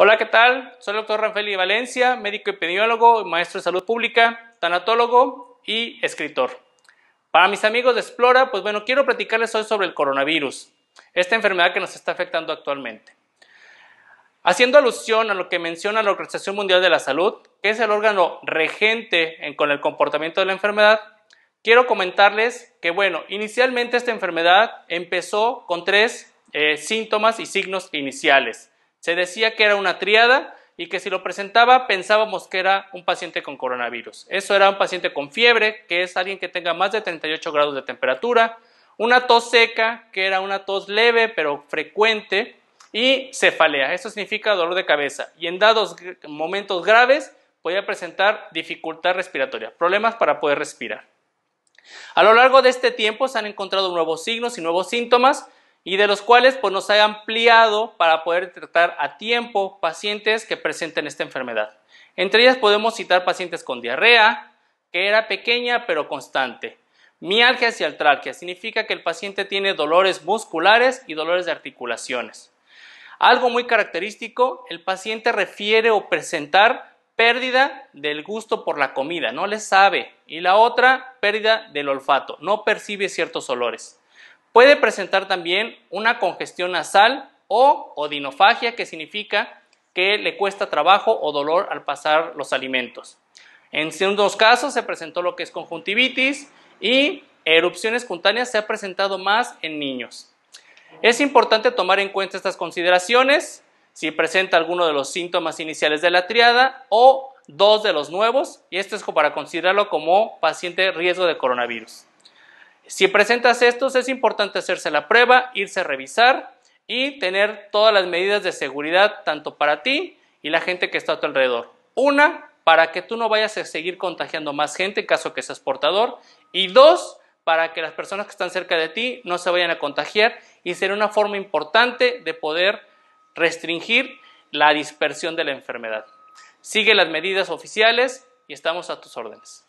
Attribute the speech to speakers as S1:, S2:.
S1: Hola, ¿qué tal? Soy el doctor Rafael Valencia, médico epidemiólogo, maestro de salud pública, tanatólogo y escritor. Para mis amigos de Explora, pues bueno, quiero platicarles hoy sobre el coronavirus, esta enfermedad que nos está afectando actualmente. Haciendo alusión a lo que menciona la Organización Mundial de la Salud, que es el órgano regente con el comportamiento de la enfermedad, quiero comentarles que, bueno, inicialmente esta enfermedad empezó con tres eh, síntomas y signos iniciales se decía que era una triada y que si lo presentaba pensábamos que era un paciente con coronavirus. Eso era un paciente con fiebre, que es alguien que tenga más de 38 grados de temperatura, una tos seca, que era una tos leve pero frecuente, y cefalea, eso significa dolor de cabeza. Y en dados momentos graves podía presentar dificultad respiratoria, problemas para poder respirar. A lo largo de este tiempo se han encontrado nuevos signos y nuevos síntomas y de los cuales pues, nos ha ampliado para poder tratar a tiempo pacientes que presenten esta enfermedad. Entre ellas podemos citar pacientes con diarrea, que era pequeña pero constante. Mialgia y altralgias significa que el paciente tiene dolores musculares y dolores de articulaciones. Algo muy característico, el paciente refiere o presentar pérdida del gusto por la comida, no le sabe. Y la otra, pérdida del olfato, no percibe ciertos olores. Puede presentar también una congestión nasal o odinofagia, que significa que le cuesta trabajo o dolor al pasar los alimentos. En dos casos se presentó lo que es conjuntivitis y erupciones cutáneas se ha presentado más en niños. Es importante tomar en cuenta estas consideraciones si presenta alguno de los síntomas iniciales de la triada o dos de los nuevos y esto es para considerarlo como paciente riesgo de coronavirus. Si presentas estos, es importante hacerse la prueba, irse a revisar y tener todas las medidas de seguridad, tanto para ti y la gente que está a tu alrededor. Una, para que tú no vayas a seguir contagiando más gente en caso que seas portador. Y dos, para que las personas que están cerca de ti no se vayan a contagiar y será una forma importante de poder restringir la dispersión de la enfermedad. Sigue las medidas oficiales y estamos a tus órdenes.